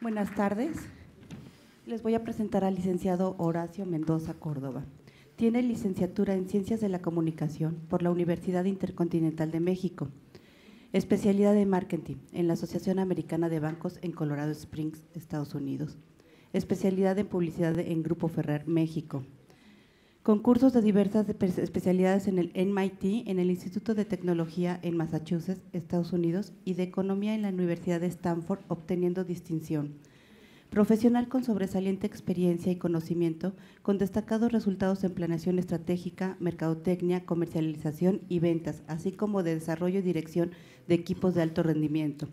Buenas tardes. Les voy a presentar al licenciado Horacio Mendoza Córdoba. Tiene licenciatura en Ciencias de la Comunicación por la Universidad Intercontinental de México, especialidad en Marketing en la Asociación Americana de Bancos en Colorado Springs, Estados Unidos, especialidad en Publicidad en Grupo Ferrer, México, con cursos de diversas especialidades en el MIT, en el Instituto de Tecnología en Massachusetts, Estados Unidos, y de Economía en la Universidad de Stanford, obteniendo distinción. Profesional con sobresaliente experiencia y conocimiento, con destacados resultados en planeación estratégica, mercadotecnia, comercialización y ventas, así como de desarrollo y dirección de equipos de alto rendimiento.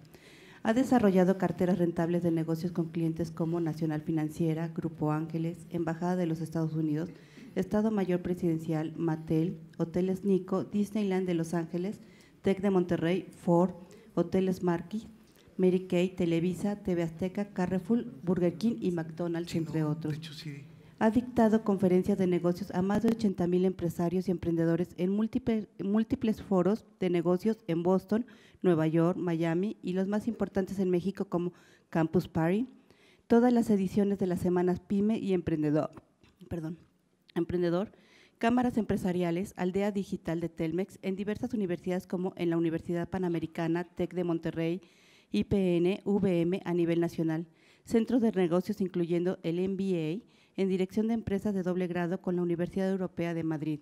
Ha desarrollado carteras rentables de negocios con clientes como Nacional Financiera, Grupo Ángeles, Embajada de los Estados Unidos, Estado Mayor Presidencial, Mattel, Hoteles Nico, Disneyland de Los Ángeles, Tec de Monterrey, Ford, Hoteles Marquis, Mary Kay, Televisa, TV Azteca, Carrefour, Burger King y McDonald's, entre otros. Ha dictado conferencias de negocios a más de 80 mil empresarios y emprendedores en múltiples, múltiples foros de negocios en Boston, Nueva York, Miami y los más importantes en México como Campus Party, todas las ediciones de las semanas PyME y Emprendedor. Perdón emprendedor, cámaras empresariales, aldea digital de Telmex, en diversas universidades como en la Universidad Panamericana, TEC de Monterrey, IPN, VM a nivel nacional, centros de negocios incluyendo el MBA en dirección de empresas de doble grado con la Universidad Europea de Madrid.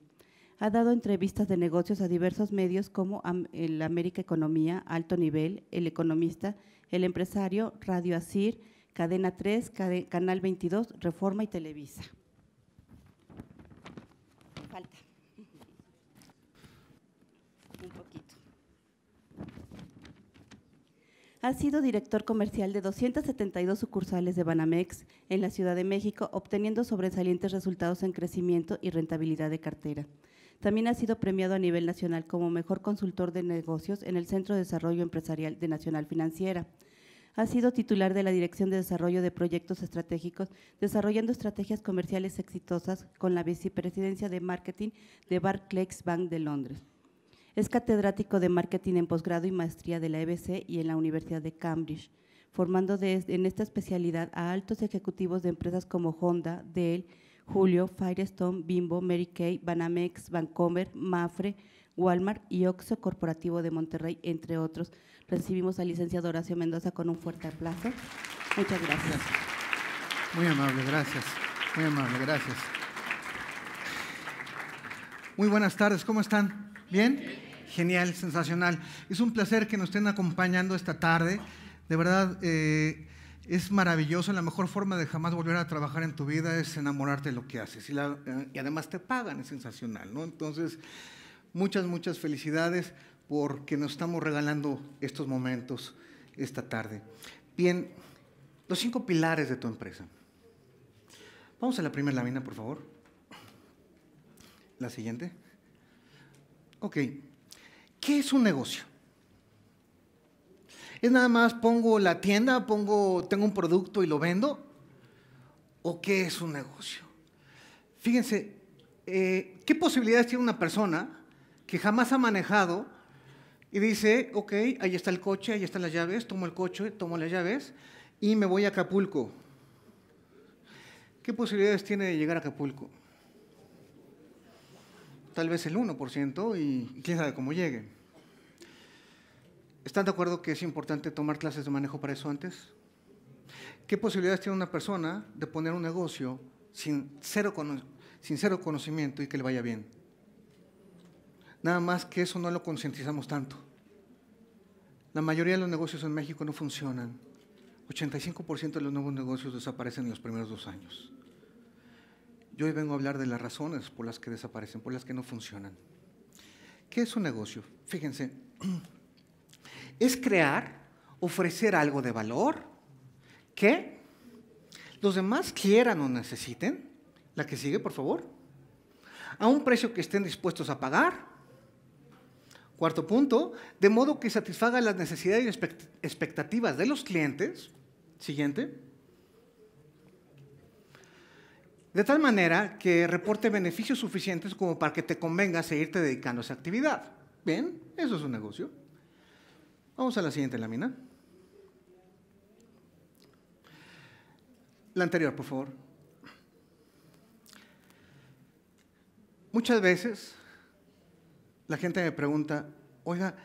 Ha dado entrevistas de negocios a diversos medios como el América Economía, Alto Nivel, El Economista, El Empresario, Radio Asir, Cadena 3, Canal 22, Reforma y Televisa. Ha sido director comercial de 272 sucursales de Banamex en la Ciudad de México, obteniendo sobresalientes resultados en crecimiento y rentabilidad de cartera. También ha sido premiado a nivel nacional como mejor consultor de negocios en el Centro de Desarrollo Empresarial de Nacional Financiera ha sido titular de la Dirección de Desarrollo de Proyectos Estratégicos, desarrollando estrategias comerciales exitosas con la vicepresidencia de marketing de Barclays Bank de Londres. Es catedrático de marketing en posgrado y maestría de la EBC y en la Universidad de Cambridge, formando en esta especialidad a altos ejecutivos de empresas como Honda, Dell, Julio, Firestone, Bimbo, Mary Kay, Banamex, Vancouver, Mafre, Walmart y Oxo Corporativo de Monterrey, entre otros. Recibimos al licenciado Horacio Mendoza con un fuerte aplauso. Muchas gracias. gracias. Muy amable, gracias. Muy amable, gracias. Muy buenas tardes, ¿cómo están? ¿Bien? Genial, sensacional. Es un placer que nos estén acompañando esta tarde. De verdad, eh, es maravilloso. La mejor forma de jamás volver a trabajar en tu vida es enamorarte de lo que haces. Y, y además te pagan, es sensacional. ¿no? Entonces, muchas, muchas felicidades porque nos estamos regalando estos momentos esta tarde. Bien, los cinco pilares de tu empresa. Vamos a la primera lámina, por favor. La siguiente. Ok. ¿Qué es un negocio? ¿Es nada más pongo la tienda, pongo, tengo un producto y lo vendo? ¿O qué es un negocio? Fíjense, eh, ¿qué posibilidades tiene una persona que jamás ha manejado y dice, ok, ahí está el coche, ahí están las llaves, tomo el coche, tomo las llaves y me voy a Acapulco? ¿Qué posibilidades tiene de llegar a Acapulco? tal vez el 1% y quién sabe cómo llegue. ¿Están de acuerdo que es importante tomar clases de manejo para eso antes? ¿Qué posibilidades tiene una persona de poner un negocio sin cero, conocimiento y que le vaya bien? Nada más que eso no lo concientizamos tanto. La mayoría de los negocios en México no funcionan. 85% de los nuevos negocios desaparecen en los primeros dos años. Yo hoy vengo a hablar de las razones por las que desaparecen, por las que no funcionan. ¿Qué es un negocio? Fíjense, es crear, ofrecer algo de valor que los demás quieran o necesiten. La que sigue, por favor. A un precio que estén dispuestos a pagar. Cuarto punto, de modo que satisfaga las necesidades y expectativas de los clientes. Siguiente de tal manera que reporte beneficios suficientes como para que te convenga seguirte dedicando a esa actividad. Bien, eso es un negocio. Vamos a la siguiente lámina. La anterior, por favor. Muchas veces la gente me pregunta, oiga,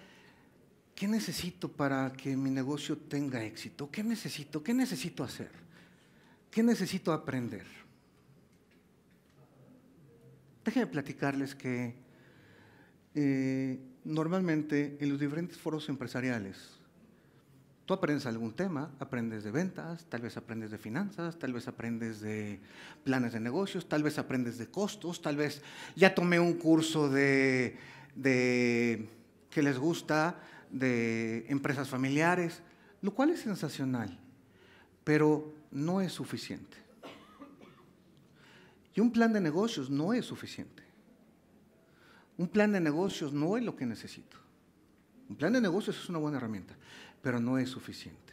¿qué necesito para que mi negocio tenga éxito? ¿Qué necesito? ¿Qué necesito hacer? ¿Qué necesito aprender? de platicarles que eh, normalmente en los diferentes foros empresariales, tú aprendes algún tema, aprendes de ventas, tal vez aprendes de finanzas, tal vez aprendes de planes de negocios, tal vez aprendes de costos, tal vez ya tomé un curso de que les gusta de empresas familiares, lo cual es sensacional, pero no es suficiente. Y un plan de negocios no es suficiente. Un plan de negocios no es lo que necesito. Un plan de negocios es una buena herramienta, pero no es suficiente.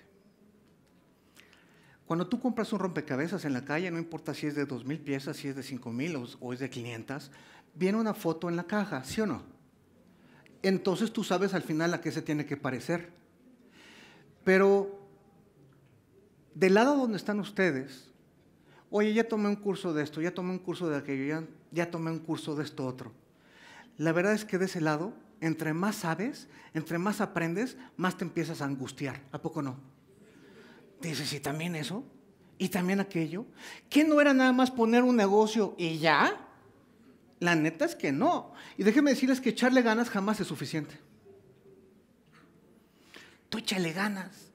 Cuando tú compras un rompecabezas en la calle, no importa si es de 2.000 piezas, si es de 5.000 o, o es de 500, viene una foto en la caja, ¿sí o no? Entonces tú sabes al final a qué se tiene que parecer. Pero del lado donde están ustedes, oye, ya tomé un curso de esto, ya tomé un curso de aquello, ya, tomé un curso de esto otro. La verdad es que de ese lado, entre más sabes, entre más aprendes, más te empiezas a angustiar. ¿A poco no? Dices, ¿y también eso? ¿Y también aquello? ¿Qué no era nada más poner un negocio y ya? La neta es que no. Y déjeme decirles que echarle ganas jamás es suficiente. Tú échale ganas.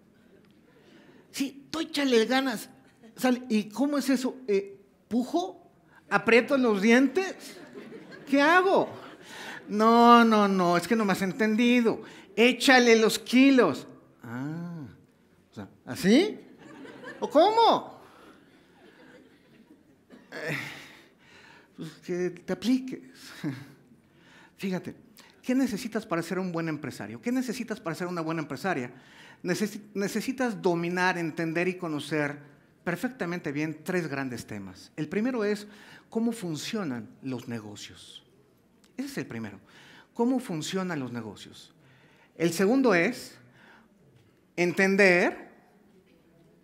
Sí, tú échale ganas. ¿y cómo es eso? Eh, ¿Pujo? ¿Aprieto los dientes? ¿Qué hago? No, no, no, es que no me has entendido. Échale los kilos. Ah, ¿así? ¿O cómo? Eh, pues que te apliques. Fíjate, ¿qué necesitas para ser un buen empresario? ¿Qué necesitas para ser una buena empresaria? necesitas dominar, entender y conocer perfectamente bien tres grandes temas. El primero es cómo funcionan los negocios. Ese es el primero. ¿Cómo funcionan los negocios? El segundo es entender,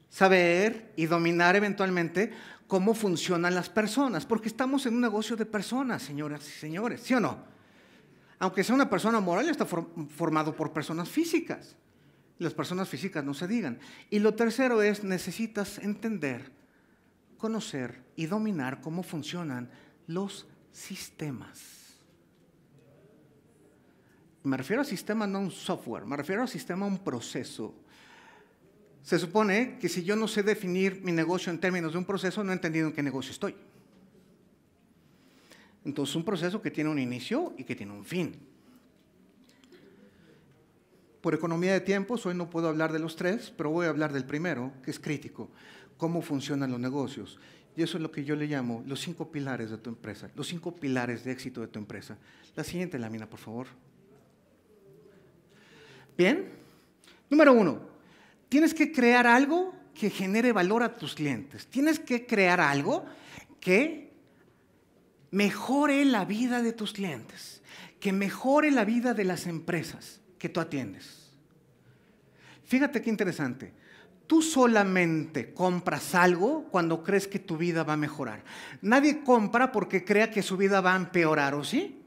saber y dominar eventualmente cómo funcionan las personas, porque estamos en un negocio de personas, señoras y señores, ¿sí o no? Aunque sea una persona moral, está formado por personas físicas. Las personas físicas no se digan. Y lo tercero es, necesitas entender, conocer y dominar cómo funcionan los sistemas. Me refiero a sistema, no a un software, me refiero a sistema, a un proceso. Se supone que si yo no sé definir mi negocio en términos de un proceso, no he entendido en qué negocio estoy. Entonces, un proceso que tiene un inicio y que tiene un fin. Por economía de tiempo, hoy no puedo hablar de los tres, pero voy a hablar del primero, que es crítico, cómo funcionan los negocios. Y eso es lo que yo le llamo los cinco pilares de tu empresa, los cinco pilares de éxito de tu empresa. La siguiente lámina, por favor. Bien. Número uno, tienes que crear algo que genere valor a tus clientes. Tienes que crear algo que mejore la vida de tus clientes, que mejore la vida de las empresas que tú atiendes. Fíjate qué interesante. Tú solamente compras algo cuando crees que tu vida va a mejorar. Nadie compra porque crea que su vida va a empeorar, ¿o sí?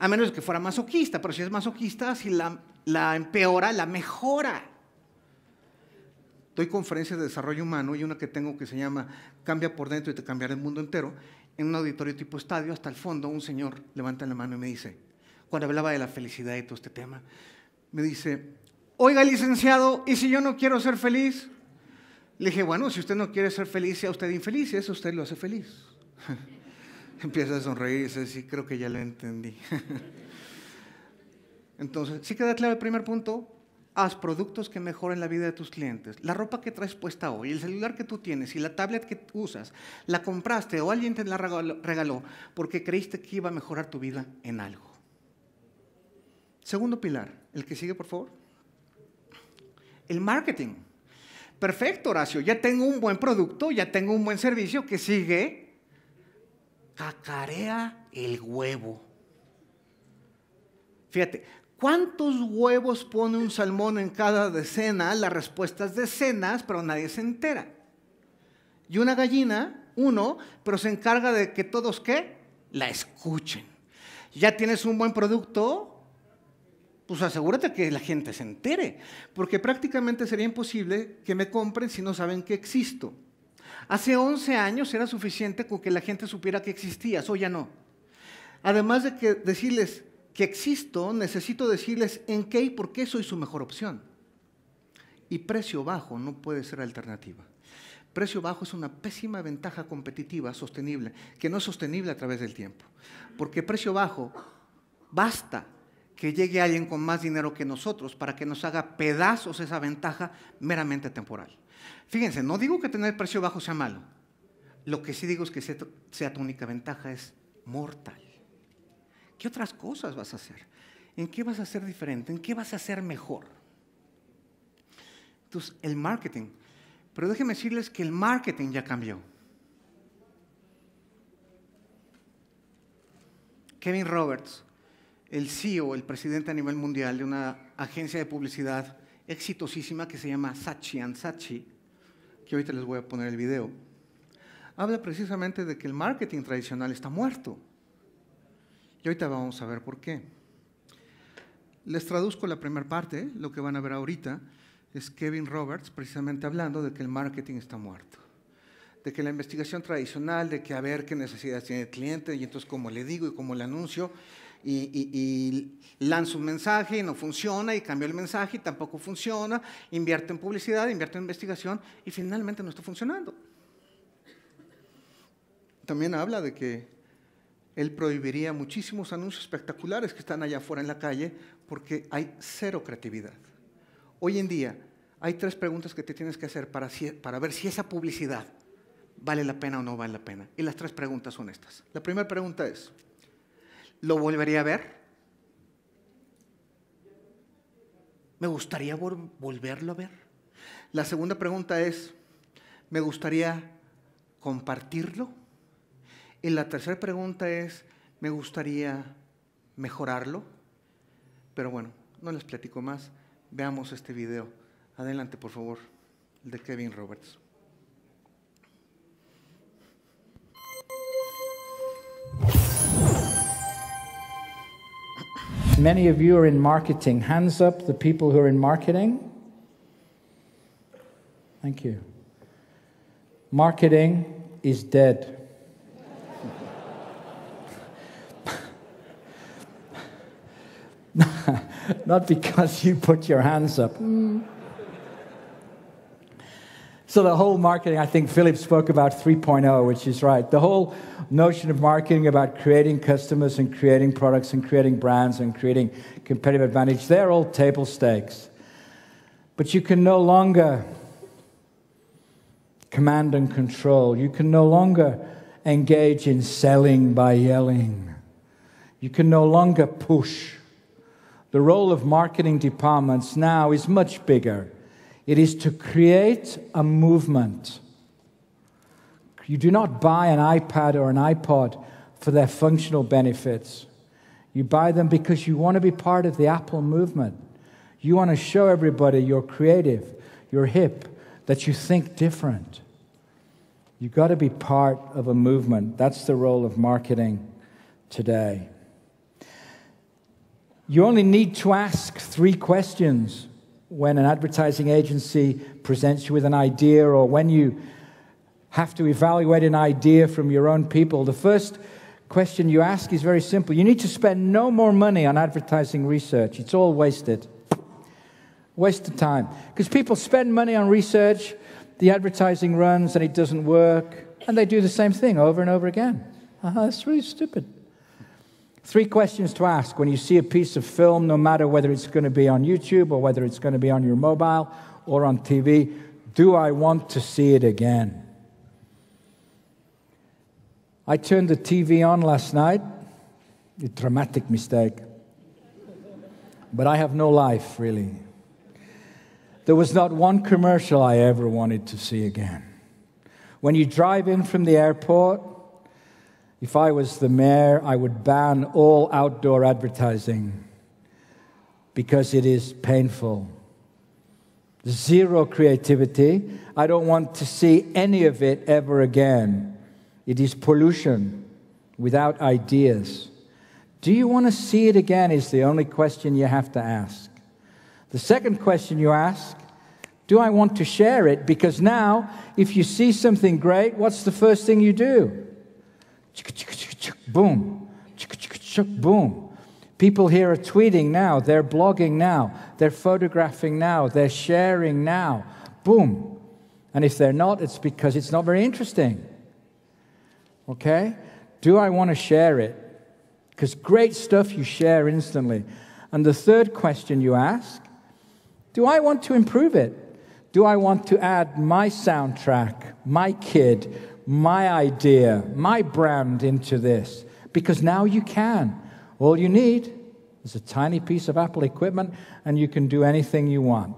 A menos que fuera masoquista, pero si es masoquista, si la, la empeora, la mejora. Doy conferencias de desarrollo humano y una que tengo que se llama Cambia por dentro y te cambiará el mundo entero. En un auditorio tipo estadio, hasta el fondo, un señor levanta la mano y me dice, cuando hablaba de la felicidad y todo este tema, me dice, oiga licenciado, ¿y si yo no quiero ser feliz? Le dije, bueno, si usted no quiere ser feliz, sea usted infeliz, y eso usted lo hace feliz. Empieza a sonreír dice, sí, creo que ya lo entendí. Entonces, sí queda claro el primer punto, haz productos que mejoren la vida de tus clientes. La ropa que traes puesta hoy, el celular que tú tienes y la tablet que usas, la compraste o alguien te la regaló porque creíste que iba a mejorar tu vida en algo. Segundo pilar, el que sigue, por favor el marketing. Perfecto, Horacio, ya tengo un buen producto, ya tengo un buen servicio que sigue. Cacarea el huevo. Fíjate, ¿cuántos huevos pone un salmón en cada decena? La respuesta es decenas, pero nadie se entera. Y una gallina, uno, pero se encarga de que todos qué? La escuchen. Ya tienes un buen producto, pues asegúrate que la gente se entere, porque prácticamente sería imposible que me compren si no saben que existo. Hace 11 años era suficiente con que la gente supiera que existía, hoy ya no. Además de que decirles que existo, necesito decirles en qué y por qué soy su mejor opción. Y precio bajo no puede ser alternativa. Precio bajo es una pésima ventaja competitiva sostenible, que no es sostenible a través del tiempo. Porque precio bajo basta que llegue alguien con más dinero que nosotros para que nos haga pedazos esa ventaja meramente temporal. Fíjense, no digo que tener precio bajo sea malo. Lo que sí digo es que sea tu única ventaja es mortal. ¿Qué otras cosas vas a hacer? ¿En qué vas a ser diferente? ¿En qué vas a ser mejor? Entonces, el marketing. Pero déjenme decirles que el marketing ya cambió. Kevin Roberts el CEO, el presidente a nivel mundial de una agencia de publicidad exitosísima que se llama Sachi Sachi, que ahorita les voy a poner el video, habla precisamente de que el marketing tradicional está muerto. Y ahorita vamos a ver por qué. Les traduzco la primera parte, lo que van a ver ahorita es Kevin Roberts precisamente hablando de que el marketing está muerto de que la investigación tradicional, de que a ver qué necesidades tiene el cliente y entonces como le digo y como le anuncio, y, lanza un mensaje y no funciona y cambia el mensaje y tampoco funciona, invierte en publicidad, invierte en investigación y finalmente no está funcionando. También habla de que él prohibiría muchísimos anuncios espectaculares que están allá afuera en la calle porque hay cero creatividad. Hoy en día hay tres preguntas que te tienes que hacer para ver si esa publicidad vale la pena o no vale la pena. Y las tres preguntas son estas. La primera pregunta es, ¿Lo volvería a ver? ¿Me gustaría volverlo a ver? La segunda pregunta es, ¿me gustaría compartirlo? Y la tercera pregunta es, ¿me gustaría mejorarlo? Pero bueno, no les platico más. Veamos este video. Adelante, por favor, el de Kevin Roberts. Many of you are in marketing. Hands up, the people who are in marketing. Thank you. Marketing is dead. Not because you put your hands up. Mm. So the whole marketing, I think Philip spoke about 3.0, which is right. The whole notion of marketing about creating customers and creating products and creating brands and creating competitive advantage, they're all table stakes. But you can no longer command and control. You can no longer engage in selling by yelling. You can no longer push. The role of marketing departments now is much bigger. It is to create a movement. You do not buy an iPad or an iPod for their functional benefits. You buy them because you want to be part of the Apple movement. You want to show everybody you're creative, you're hip, that you think different. You've got to be part of a movement. That's the role of marketing today. You only need to ask three questions when an advertising agency presents you with an idea or when you have to evaluate an idea from your own people, the first question you ask is very simple. You need to spend no more money on advertising research, it's all wasted. Waste of time. Because people spend money on research, the advertising runs and it doesn't work, and they do the same thing over and over again. Uh-huh, that's really stupid. Three questions to ask when you see a piece of film, no matter whether it's going to be on YouTube or whether it's going to be on your mobile or on TV Do I want to see it again? I turned the TV on last night. A dramatic mistake. but I have no life, really. There was not one commercial I ever wanted to see again. When you drive in from the airport, if I was the mayor, I would ban all outdoor advertising because it is painful. Zero creativity. I don't want to see any of it ever again. It is pollution without ideas. Do you want to see it again? Is the only question you have to ask. The second question you ask do I want to share it? Because now, if you see something great, what's the first thing you do? boom, boom. People here are tweeting now, they're blogging now, they're photographing now, they're sharing now, boom. And if they're not, it's because it's not very interesting. Okay? Do I want to share it? Because great stuff you share instantly. And the third question you ask do I want to improve it? Do I want to add my soundtrack, my kid, my idea, my brand into this. Because now you can. All you need is a tiny piece of Apple equipment, and you can do anything you want.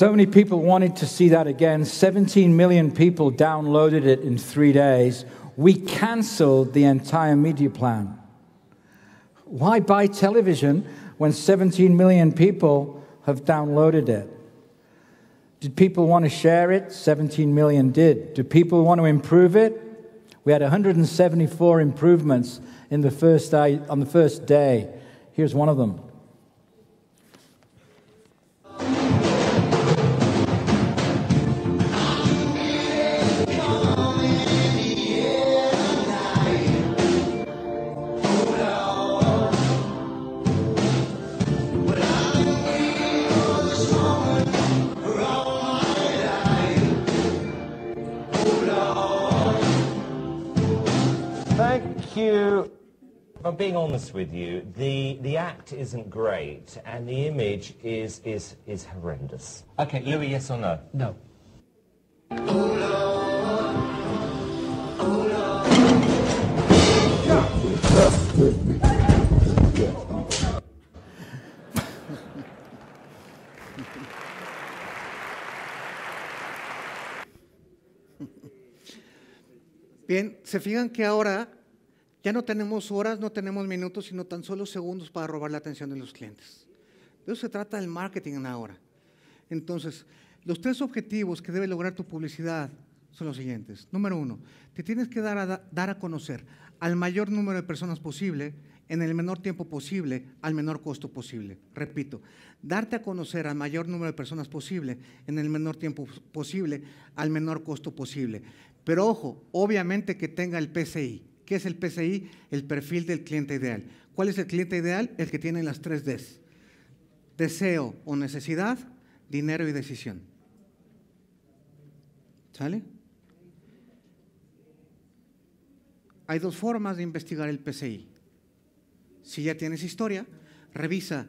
So many people wanted to see that again. 17 million people downloaded it in three days. We canceled the entire media plan. Why buy television when 17 million people have downloaded it? Did people want to share it? 17 million did. Do people want to improve it? We had 174 improvements in the first on the first day. Here's one of them. you. I'm being honest with you. The the act isn't great, and the image is is is horrendous. Okay, Louis, yes or no? No. no. Bien, se fijan que ahora Ya no tenemos horas, no tenemos minutos, sino tan solo segundos para robar la atención de los clientes. De eso se trata el marketing en ahora. Entonces, los tres objetivos que debe lograr tu publicidad son los siguientes. Número uno, te tienes que dar a, dar a conocer al mayor número de personas posible, en el menor tiempo posible, al menor costo posible. Repito, darte a conocer al mayor número de personas posible, en el menor tiempo posible, al menor costo posible. Pero ojo, obviamente que tenga el PCI. ¿Qué es el PCI? El perfil del cliente ideal. ¿Cuál es el cliente ideal? El que tiene las tres Ds. Deseo o necesidad, dinero y decisión. ¿Sale? Hay dos formas de investigar el PCI. Si ya tienes historia, revisa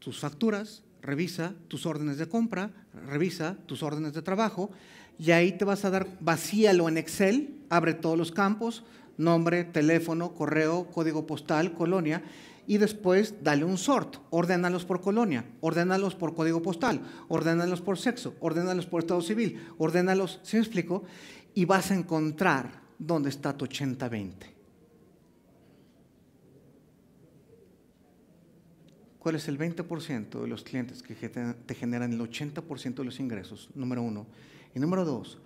tus facturas, revisa tus órdenes de compra, revisa tus órdenes de trabajo y ahí te vas a dar, vacíalo en Excel, abre todos los campos, nombre, teléfono, correo, código postal, colonia, y después dale un sort, ordénalos por colonia, ordénalos por código postal, ordénalos por sexo, ordénalos por estado civil, ordénalos, ¿se me explico? Y vas a encontrar dónde está tu 80-20. ¿Cuál es el 20% de los clientes que te generan el 80% de los ingresos? Número uno. Y número dos,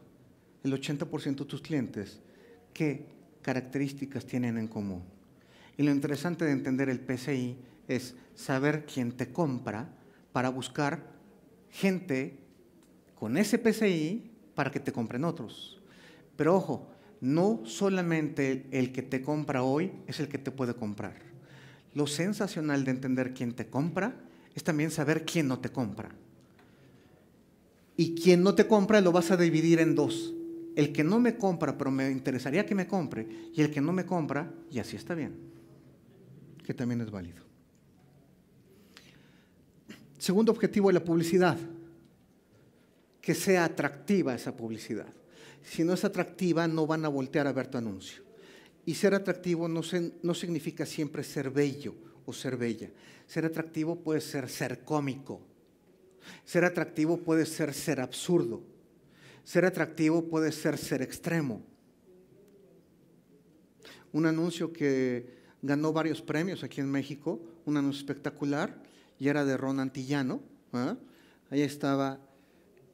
el 80% de tus clientes que características tienen en común. Y lo interesante de entender el PCI es saber quién te compra para buscar gente con ese PCI para que te compren otros. Pero ojo, no solamente el que te compra hoy es el que te puede comprar. Lo sensacional de entender quién te compra es también saber quién no te compra. Y quien no te compra lo vas a dividir en dos el que no me compra, pero me interesaría que me compre, y el que no me compra, y así está bien, que también es válido. Segundo objetivo de la publicidad, que sea atractiva esa publicidad. Si no es atractiva, no van a voltear a ver tu anuncio. Y ser atractivo no, no significa siempre ser bello o ser bella. Ser atractivo puede ser ser cómico. Ser atractivo puede ser ser absurdo. Ser atractivo puede ser ser extremo. Un anuncio que ganó varios premios aquí en México, un anuncio espectacular, y era de Ron Antillano. ¿ah? Ahí estaba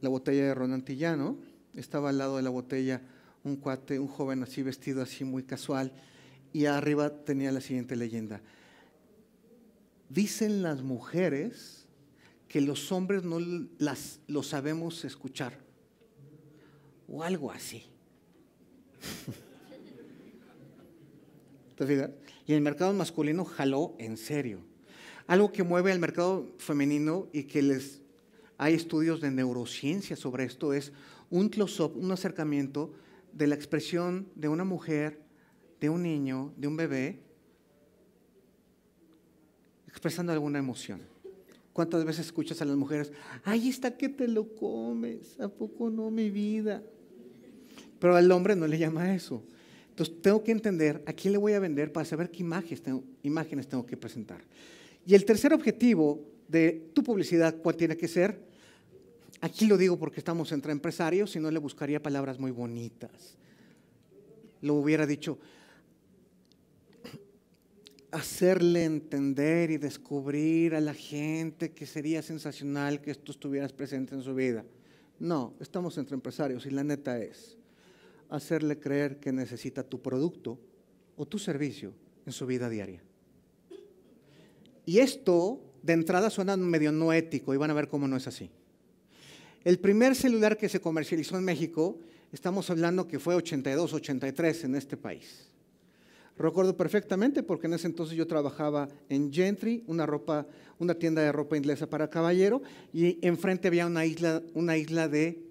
la botella de Ron Antillano, estaba al lado de la botella un cuate, un joven así vestido así muy casual, y arriba tenía la siguiente leyenda. Dicen las mujeres que los hombres no las, lo sabemos escuchar o algo así. Y el mercado masculino jaló en serio. Algo que mueve al mercado femenino y que les hay estudios de neurociencia sobre esto es un close-up, un acercamiento de la expresión de una mujer, de un niño, de un bebé, expresando alguna emoción. ¿Cuántas veces escuchas a las mujeres, ahí está que te lo comes, ¿a poco no mi vida? Pero al hombre no le llama eso. Entonces tengo que entender a quién le voy a vender para saber qué imágenes tengo, imágenes tengo que presentar. Y el tercer objetivo de tu publicidad, ¿cuál tiene que ser? Aquí lo digo porque estamos entre empresarios y no le buscaría palabras muy bonitas. Lo hubiera dicho, hacerle entender y descubrir a la gente que sería sensacional que esto estuvieras presente en su vida. No, estamos entre empresarios y la neta es, hacerle creer que necesita tu producto o tu servicio en su vida diaria. Y esto de entrada suena medio no ético y van a ver cómo no es así. El primer celular que se comercializó en México, estamos hablando que fue 82, 83 en este país. Recuerdo perfectamente porque en ese entonces yo trabajaba en Gentry, una, ropa, una tienda de ropa inglesa para caballero, y enfrente había una isla, una isla de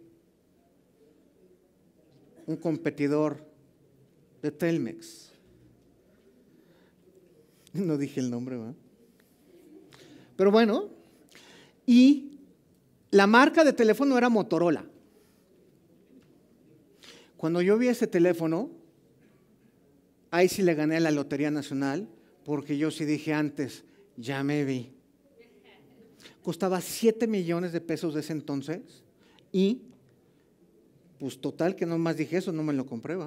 un competidor de Telmex. No dije el nombre, ¿verdad? Pero bueno, y la marca de teléfono era Motorola. Cuando yo vi ese teléfono, ahí sí le gané la Lotería Nacional, porque yo sí dije antes, ya me vi. Costaba 7 millones de pesos de ese entonces y pues total que no más dije eso, no me lo compré,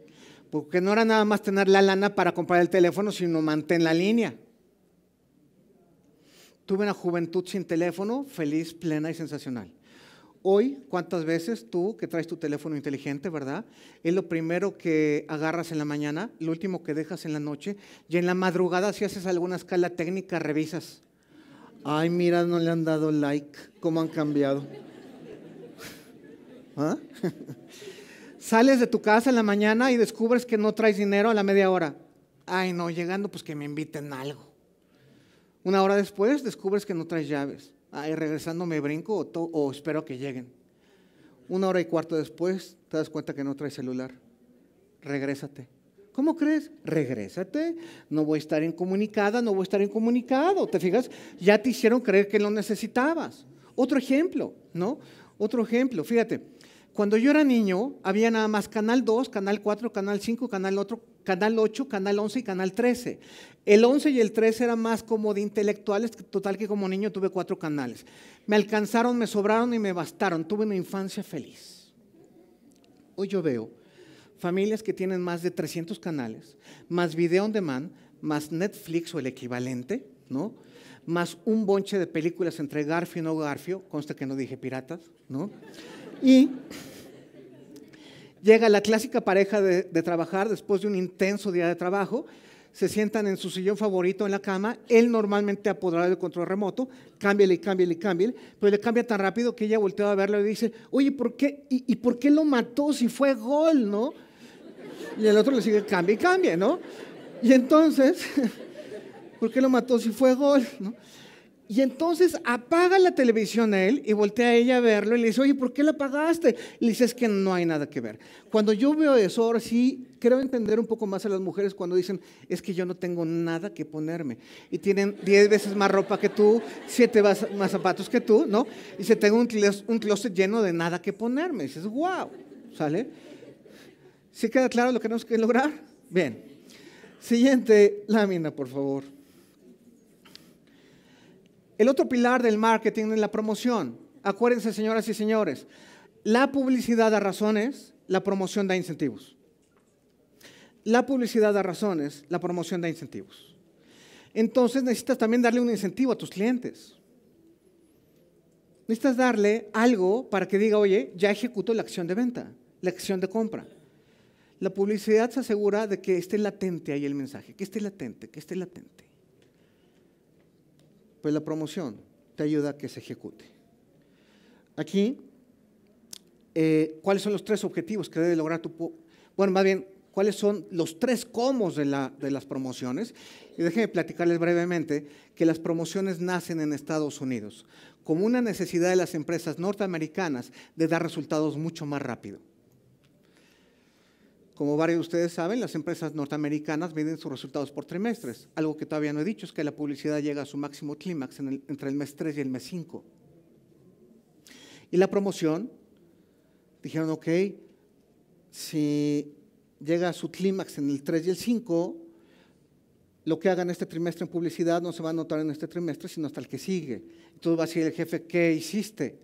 Porque no era nada más tener la lana para comprar el teléfono, sino mantener la línea. Tuve una juventud sin teléfono, feliz, plena y sensacional. Hoy, ¿cuántas veces tú que traes tu teléfono inteligente, verdad? Es lo primero que agarras en la mañana, lo último que dejas en la noche, y en la madrugada si haces alguna escala técnica, revisas. Ay, mira, no le han dado like, cómo han cambiado. ¿Ah? Sales de tu casa en la mañana y descubres que no traes dinero a la media hora. Ay, no, llegando pues que me inviten algo. Una hora después descubres que no traes llaves. Ay, regresando me brinco o, espero que lleguen. Una hora y cuarto después te das cuenta que no traes celular. Regrésate. ¿Cómo crees? Regrésate, no voy a estar incomunicada, no voy a estar incomunicado. ¿Te fijas? Ya te hicieron creer que lo necesitabas. Otro ejemplo, ¿no? Otro ejemplo, fíjate, cuando yo era niño, había nada más Canal 2, Canal 4, Canal 5, Canal otro, Canal 8, Canal 11 y Canal 13. El 11 y el 13 eran más como de intelectuales, total que como niño tuve cuatro canales. Me alcanzaron, me sobraron y me bastaron. Tuve una infancia feliz. Hoy yo veo familias que tienen más de 300 canales, más video on demand, más Netflix o el equivalente, ¿no? Más un bonche de películas entre Garfio y no Garfio, consta que no dije piratas, ¿no? Y llega la clásica pareja de, trabajar después de un intenso día de trabajo, se sientan en su sillón favorito en la cama, él normalmente apoderado del control remoto, cámbiale y cámbiale y cámbiale, pero le cambia tan rápido que ella voltea a verlo y dice, oye, ¿por qué, y, por qué lo mató si fue gol, no? Y el otro le sigue, cambia y cambia, ¿no? Y entonces, ¿por qué lo mató si fue gol? ¿no? Y entonces apaga la televisión a él y voltea a ella a verlo y le dice, oye, ¿por qué la apagaste? Y le dice, es que no hay nada que ver. Cuando yo veo eso, ahora sí creo entender un poco más a las mujeres cuando dicen, es que yo no tengo nada que ponerme. Y tienen diez veces más ropa que tú, siete más zapatos que tú, ¿no? Y se tengo un, un closet lleno de nada que ponerme. Y dices, wow, ¿sale? ¿Sí queda claro lo que tenemos que lograr? Bien. Siguiente lámina, por favor. El otro pilar del marketing es la promoción. Acuérdense, señoras y señores, la publicidad da razones, la promoción da incentivos. La publicidad da razones, la promoción da incentivos. Entonces necesitas también darle un incentivo a tus clientes. Necesitas darle algo para que diga, oye, ya ejecuto la acción de venta, la acción de compra. La publicidad se asegura de que esté latente ahí el mensaje, que esté latente, que esté latente de pues, la promoción te ayuda a que se ejecute. Aquí, eh, ¿cuáles son los tres objetivos que debe lograr tu... Bueno, más bien, ¿cuáles son los tres cómo de, de las promociones? Y déjenme platicarles brevemente que las promociones nacen en Estados Unidos como una necesidad de las empresas norteamericanas de dar resultados mucho más rápido. Como varios de ustedes saben, las empresas norteamericanas miden sus resultados por trimestres. Algo que todavía no he dicho es que la publicidad llega a su máximo clímax en entre el mes 3 y el mes 5. Y la promoción, dijeron, ok, si llega a su clímax en el 3 y el 5, lo que hagan este trimestre en publicidad no se va a notar en este trimestre, sino hasta el que sigue. Entonces va a decir el jefe, ¿qué hiciste?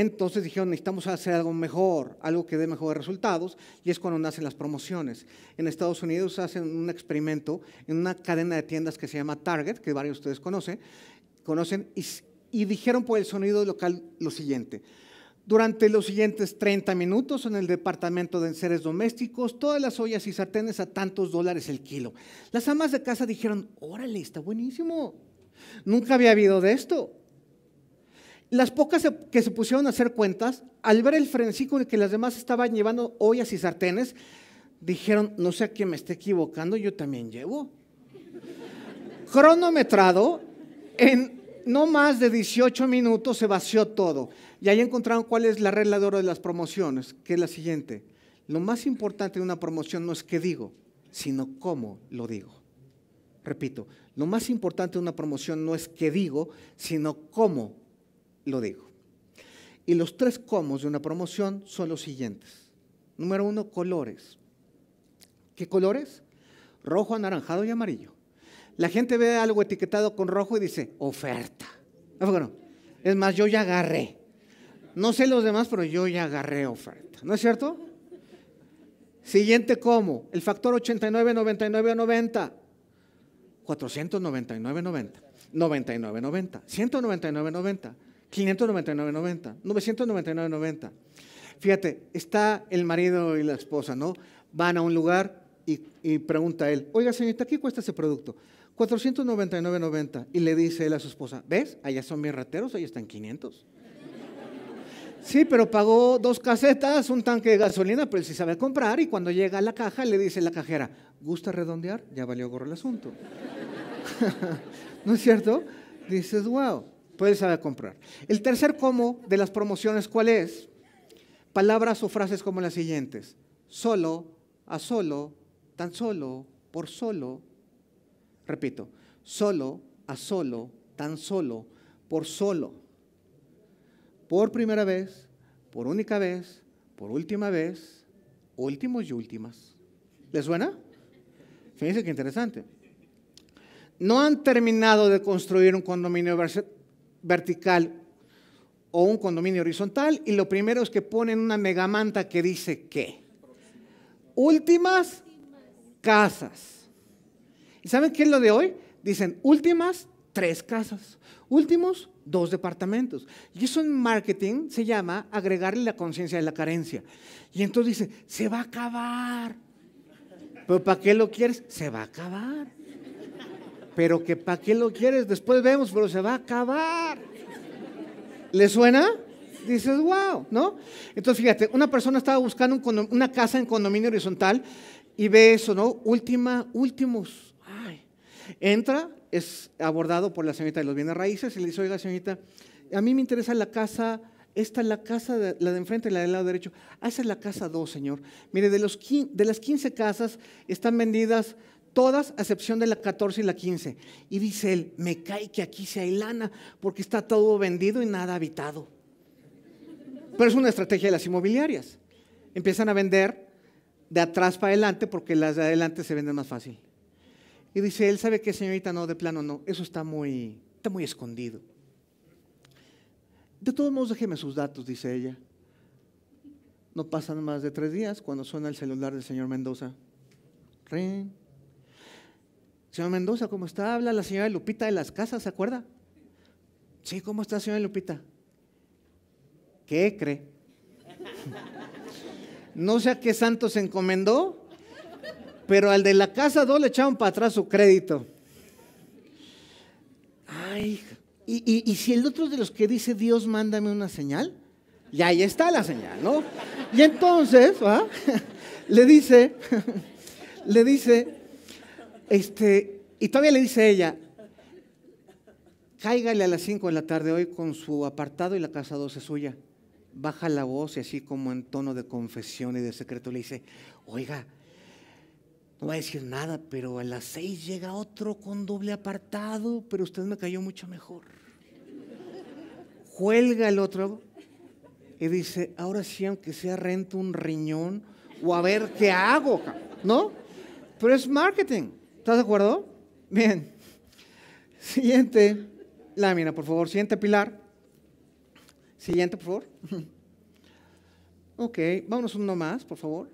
Entonces dijeron, necesitamos hacer algo mejor, algo que dé mejores resultados, y es cuando nacen las promociones. En Estados Unidos hacen un experimento en una cadena de tiendas que se llama Target, que varios de ustedes conocen, conocen y, dijeron por el sonido local lo siguiente. Durante los siguientes 30 minutos en el departamento de enseres domésticos, todas las ollas y sartenes a tantos dólares el kilo. Las amas de casa dijeron, órale, está buenísimo. Nunca había habido de esto. Las pocas que se pusieron a hacer cuentas, al ver el frenesí con que las demás estaban llevando ollas y sartenes, dijeron, no sé a quién me esté equivocando, yo también llevo. Cronometrado, en no más de 18 minutos se vació todo. Y ahí encontraron cuál es la regla de oro de las promociones, que es la siguiente. Lo más importante de una promoción no es qué digo, sino cómo lo digo. Repito, lo más importante de una promoción no es qué digo, sino cómo lo digo. Y los tres comos de una promoción son los siguientes. Número uno, colores. ¿Qué colores? Rojo, anaranjado y amarillo. La gente ve algo etiquetado con rojo y dice, oferta. Ah, es más, yo ya agarré. No sé los demás, pero yo ya agarré oferta. ¿No es cierto? Siguiente como, el factor 89, 99, 90. 499, 90. 99, 90. 199, 90. 599.90, 999.90. Fíjate, está el marido y la esposa, ¿no? Van a un lugar y, pregunta él, oiga señorita, ¿qué cuesta ese producto? 499.90. Y le dice él a su esposa, ¿ves? Allá son bien rateros, ahí están 500. Sí, pero pagó dos casetas, un tanque de gasolina, pero él sí sabe comprar y cuando llega a la caja le dice la cajera, ¿gusta redondear? Ya valió gorro el asunto. ¿No es cierto? Dices, wow. Puedes a comprar. El tercer cómo de las promociones, ¿cuál es? Palabras o frases como las siguientes. Solo, a solo, tan solo, por solo. Repito, solo, a solo, tan solo, por solo. Por primera vez, por única vez, por última vez, últimos y últimas. ¿Les suena? Fíjense qué interesante. No han terminado de construir un condominio vertical o un condominio horizontal y lo primero es que ponen una megamanta que dice qué. Últimas casas. ¿Y saben qué es lo de hoy? Dicen últimas tres casas, últimos dos departamentos. Y eso en marketing se llama agregarle la conciencia de la carencia. Y entonces dice se va a acabar. ¿Pero para qué lo quieres? Se va a acabar. Pero que para qué lo quieres, después vemos, pero se va a acabar. ¿Le suena? Dices, wow, ¿no? Entonces, fíjate, una persona estaba buscando una casa en condominio horizontal y ve eso, ¿no? Última, últimos. Entra, es abordado por la señorita de los bienes raíces y le dice, oiga, señorita, a mí me interesa la casa esta es la casa, la de enfrente, la del lado derecho. Ah, esa es la casa 2, señor. Mire, de, los, de las 15 casas están vendidas todas a excepción de la 14 y la 15. Y dice él, me cae que aquí sea el lana, porque está todo vendido y nada habitado. Pero es una estrategia de las inmobiliarias. Empiezan a vender de atrás para adelante porque las de adelante se venden más fácil. Y dice él, ¿sabe qué, señorita? No, de plano no, eso está muy, está muy escondido. De todos modos, déjeme sus datos, dice ella. No pasan más de tres días cuando suena el celular del señor Mendoza. Señor Mendoza, ¿cómo está? Habla la señora Lupita de las casas, ¿se acuerda? Sí, ¿cómo está, señora Lupita? ¿Qué cree? No sé a qué santo se encomendó, pero al de la casa dos le echaron para atrás su crédito. Ay, y, y, si el otro de los que dice Dios, mándame una señal, y ahí está la señal, ¿no? Y entonces, ¿va? le dice, le dice, este, y todavía le dice ella, cáigale a las 5 de la tarde hoy con su apartado y la casa 12 suya. Baja la voz y así como en tono de confesión y de secreto le dice, oiga, no va a decir nada, pero a las 6 llega otro con doble apartado, pero usted me cayó mucho mejor. Cuelga el otro y dice, ahora sí, aunque sea rento un riñón, o a ver qué hago, ¿no? Pero es marketing. ¿Estás de acuerdo? Bien. Siguiente lámina, por favor. Siguiente pilar. Siguiente, por favor. Ok, vámonos uno más, por favor.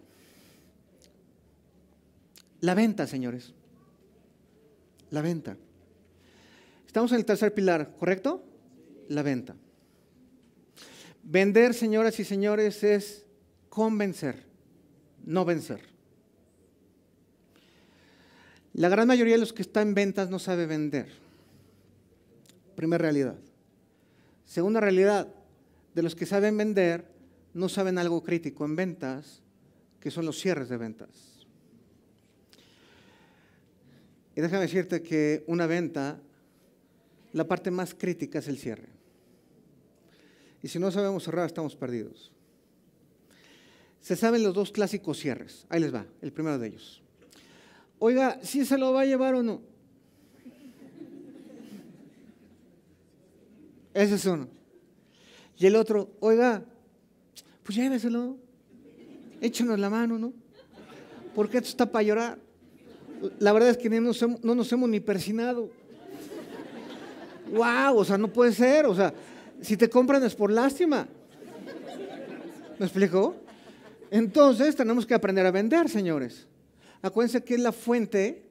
La venta, señores. La venta. Estamos en el tercer pilar, ¿correcto? La venta. Vender, señoras y señores, es convencer, no vencer. La gran mayoría de los que están en ventas no sabe vender. Primera realidad. Segunda realidad, de los que saben vender, no saben algo crítico en ventas, que son los cierres de ventas. Y déjame decirte que una venta, la parte más crítica es el cierre. Y si no sabemos cerrar, estamos perdidos. Se saben los dos clásicos cierres. Ahí les va, el primero de ellos. Oiga, ¿sí se lo va a llevar o no? Ese es uno. Y el otro, oiga, pues lléveselo. Échanos la mano, ¿no? Porque esto está para llorar. La verdad es que no nos hemos, ni persinado. ¡Wow! O sea, no puede ser. O sea, si te compran es por lástima. ¿Me explico? Entonces tenemos que aprender a vender, señores. Acuérdense que es la fuente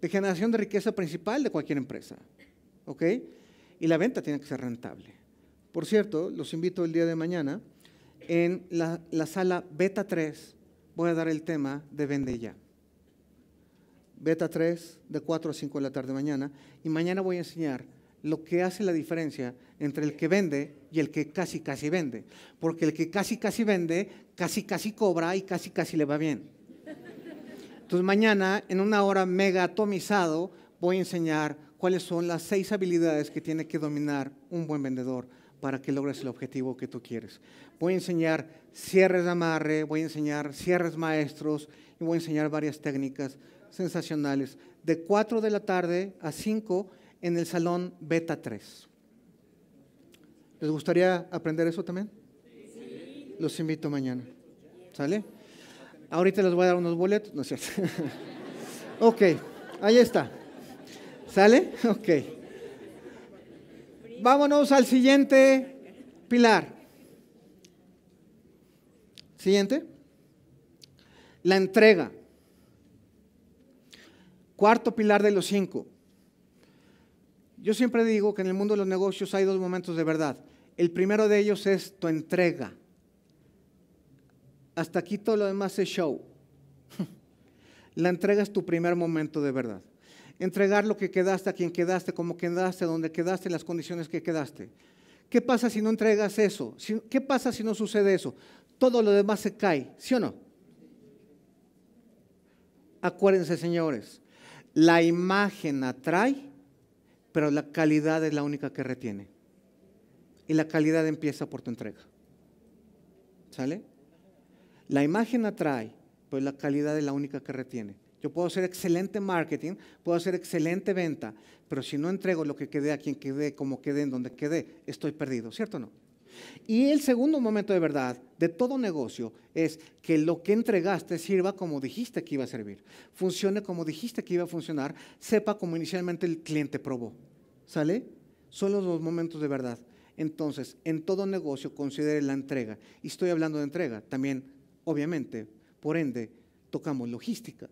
de generación de riqueza principal de cualquier empresa. ¿Ok? Y la venta tiene que ser rentable. Por cierto, los invito el día de mañana. En la, sala Beta 3 voy a dar el tema de Vende Ya. Beta 3, de 4 a 5 de la tarde mañana. Y mañana voy a enseñar lo que hace la diferencia entre el que vende y el que casi casi vende. Porque el que casi casi vende, casi casi cobra y casi casi le va bien. Entonces mañana, en una hora mega atomizado, voy a enseñar cuáles son las seis habilidades que tiene que dominar un buen vendedor para que logres el objetivo que tú quieres. Voy a enseñar cierres de amarre, voy a enseñar cierres maestros y voy a enseñar varias técnicas sensacionales de 4 de la tarde a 5 en el salón Beta 3. ¿Les gustaría aprender eso también? Sí. Los invito mañana. ¿Sale? Ahorita les voy a dar unos boletos, ¿no es cierto? ok, ahí está. ¿Sale? Ok. Vámonos al siguiente pilar. Siguiente. La entrega. Cuarto pilar de los cinco. Yo siempre digo que en el mundo de los negocios hay dos momentos de verdad. El primero de ellos es tu entrega. Hasta aquí todo lo demás es show. La entrega es tu primer momento de verdad. Entregar lo que quedaste, a quien quedaste, cómo quedaste, dónde quedaste, las condiciones que quedaste. ¿Qué pasa si no entregas eso? ¿Qué pasa si no sucede eso? Todo lo demás se cae, ¿sí o no? Acuérdense, señores, la imagen atrae, pero la calidad es la única que retiene. Y la calidad empieza por tu entrega. ¿Sale? La imagen atrae, pues la calidad es la única que retiene. Yo puedo hacer excelente marketing, puedo hacer excelente venta, pero si no entrego lo que quedé a quien quede, como quede, en donde quede, estoy perdido, ¿cierto o no? Y el segundo momento de verdad de todo negocio es que lo que entregaste sirva como dijiste que iba a servir, funcione como dijiste que iba a funcionar, sepa como inicialmente el cliente probó. ¿Sale? Son los dos momentos de verdad. Entonces, en todo negocio considere la entrega. Y estoy hablando de entrega, también Obviamente, por ende, tocamos logística.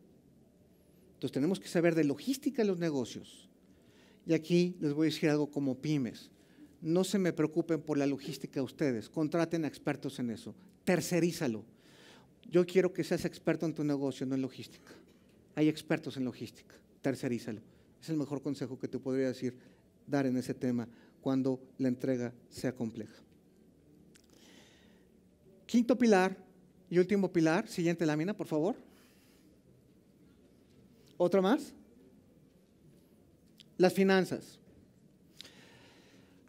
Entonces tenemos que saber de logística los negocios. Y aquí les voy a decir algo como pymes. No se me preocupen por la logística ustedes, contraten a expertos en eso, tercerízalo. Yo quiero que seas experto en tu negocio, no en logística. Hay expertos en logística, tercerízalo. Es el mejor consejo que te podría decir, dar en ese tema cuando la entrega sea compleja. Quinto pilar, y último pilar, siguiente lámina, por favor. ¿Otro más? Las finanzas.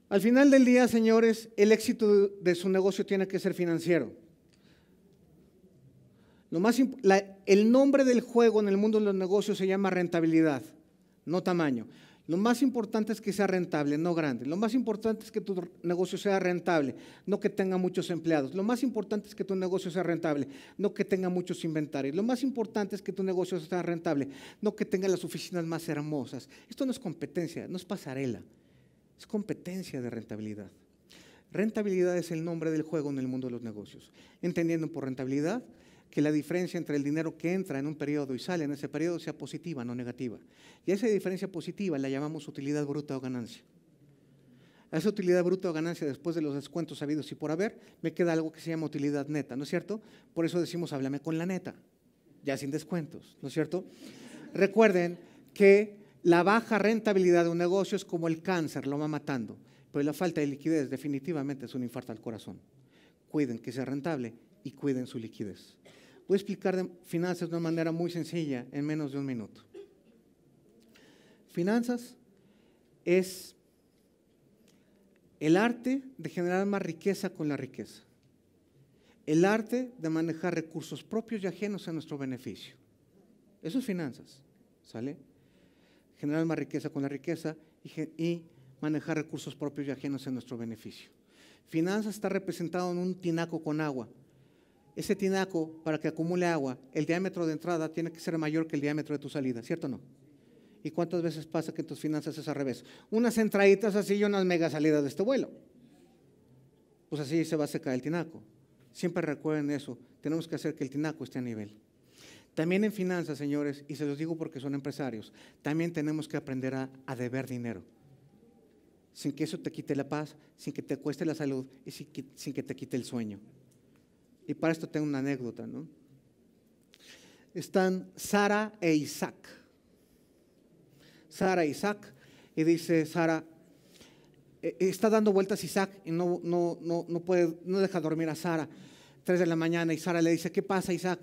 Al final del día, señores, el éxito de su negocio tiene que ser financiero. Lo más el nombre del juego en el mundo de los negocios se llama rentabilidad, no tamaño. Lo más importante es que sea rentable, no grande. Lo más importante es que tu negocio sea rentable, no que tenga muchos empleados. Lo más importante es que tu negocio sea rentable, no que tenga muchos inventarios. Lo más importante es que tu negocio sea rentable, no que tenga las oficinas más hermosas. Esto no es competencia, no es pasarela. Es competencia de rentabilidad. Rentabilidad es el nombre del juego en el mundo de los negocios. Entendiendo por rentabilidad que la diferencia entre el dinero que entra en un periodo y sale en ese periodo sea positiva, no negativa. Y esa diferencia positiva la llamamos utilidad bruta o ganancia. A esa utilidad bruta o ganancia después de los descuentos habidos y por haber, me queda algo que se llama utilidad neta, ¿no es cierto? Por eso decimos, háblame con la neta, ya sin descuentos, ¿no es cierto? Recuerden que la baja rentabilidad de un negocio es como el cáncer, lo va matando, pero la falta de liquidez definitivamente es un infarto al corazón. Cuiden que sea rentable y cuiden su liquidez. Voy a explicar finanzas de una manera muy sencilla, en menos de un minuto. Finanzas es el arte de generar más riqueza con la riqueza. El arte de manejar recursos propios y ajenos a nuestro beneficio. Eso es finanzas, ¿sale? Generar más riqueza con la riqueza y manejar recursos propios y ajenos a nuestro beneficio. Finanzas está representado en un tinaco con agua ese tinaco, para que acumule agua, el diámetro de entrada tiene que ser mayor que el diámetro de tu salida, ¿cierto o no? ¿Y cuántas veces pasa que en tus finanzas es al revés? Unas entraditas así y unas mega salidas de este vuelo. Pues así se va a secar el tinaco. Siempre recuerden eso. Tenemos que hacer que el tinaco esté a nivel. También en finanzas, señores, y se los digo porque son empresarios, también tenemos que aprender a, a deber dinero. Sin que eso te quite la paz, sin que te cueste la salud y sin que te quite el sueño. Y para esto tengo una anécdota, ¿no? Están Sara e Isaac. Sara e Isaac. Y dice Sara, eh, eh, está dando vueltas Isaac y no, no, no, no, puede, no deja dormir a Sara. Tres de la mañana y Sara le dice, ¿qué pasa Isaac?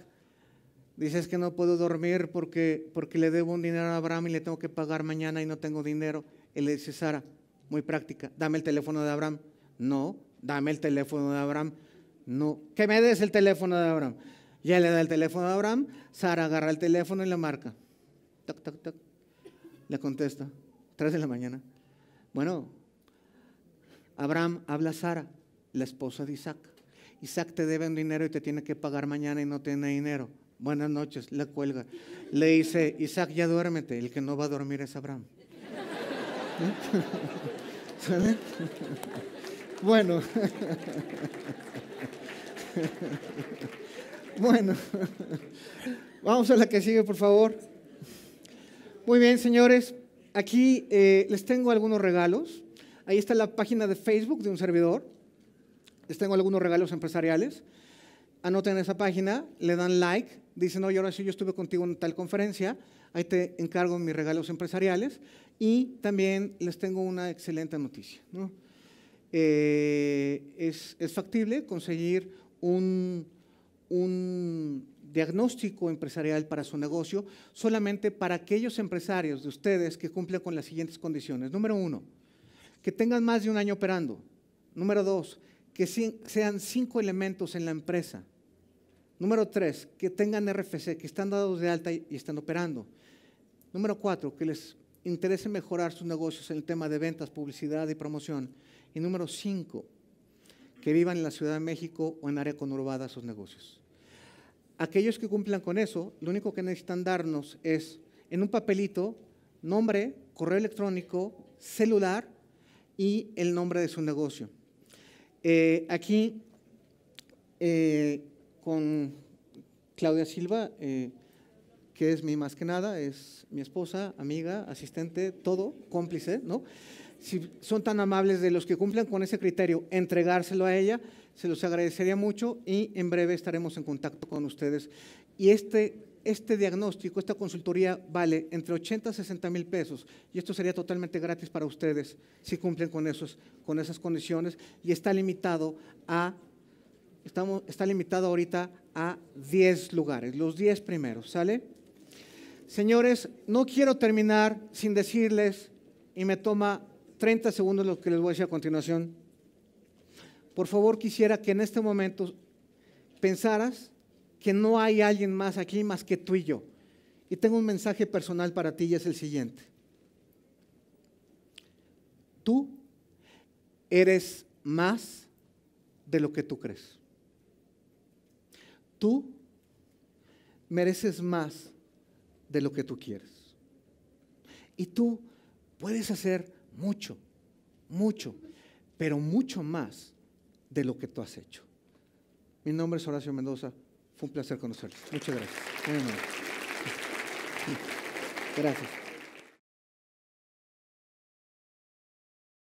Dice, es que no puedo dormir porque, porque le debo un dinero a Abraham y le tengo que pagar mañana y no tengo dinero. Y le dice Sara, muy práctica, dame el teléfono de Abraham. No, dame el teléfono de Abraham no, que me des el teléfono de Abraham. Ya le da el teléfono a Abraham, Sara agarra el teléfono y le marca. Toc, toc, toc. Le contesta, Tres de la mañana. Bueno, Abraham habla a Sara, la esposa de Isaac. Isaac te debe un dinero y te tiene que pagar mañana y no tiene dinero. Buenas noches, le cuelga. Le dice, Isaac, ya duérmete. El que no va a dormir es Abraham. Bueno. Bueno. Vamos a la que sigue, por favor. Muy bien, señores. Aquí eh, les tengo algunos regalos. Ahí está la página de Facebook de un servidor. Les tengo algunos regalos empresariales. Anoten esa página, le dan like, dicen, oye, ahora sí, yo estuve contigo en tal conferencia, ahí te encargo mis regalos empresariales. Y también les tengo una excelente noticia. ¿no? Eh, es, factible conseguir un, un diagnóstico empresarial para su negocio solamente para aquellos empresarios de ustedes que cumplan con las siguientes condiciones. Número uno, que tengan más de un año operando. Número dos, que sean cinco elementos en la empresa. Número tres, que tengan RFC, que están dados de alta y están operando. Número cuatro, que les interese mejorar sus negocios en el tema de ventas, publicidad y promoción. Y número cinco, que vivan en la Ciudad de México o en área conurbada sus negocios. Aquellos que cumplan con eso, lo único que necesitan darnos es en un papelito nombre, correo electrónico, celular y el nombre de su negocio. Eh, aquí, eh, con Claudia Silva, eh, que es mi más que nada, es mi esposa, amiga, asistente, todo, cómplice, ¿no? Si son tan amables de los que cumplen con ese criterio, entregárselo a ella, se los agradecería mucho y en breve estaremos en contacto con ustedes. Y este, este diagnóstico, esta consultoría vale entre 80 a 60 mil pesos y esto sería totalmente gratis para ustedes si cumplen con, esos, con esas condiciones y está limitado a estamos, está limitado ahorita a 10 lugares, los 10 primeros, ¿sale? Señores, no quiero terminar sin decirles, y me toma 30 segundos lo que les voy a decir a continuación. Por favor, quisiera que en este momento pensaras que no hay alguien más aquí más que tú y yo. Y tengo un mensaje personal para ti y es el siguiente. Tú eres más de lo que tú crees. Tú mereces más de lo que tú quieres. Y tú puedes hacer mucho, mucho, pero mucho más de lo que tú has hecho. Mi nombre es Horacio Mendoza. Fue un placer conocerles. Muchas gracias. gracias.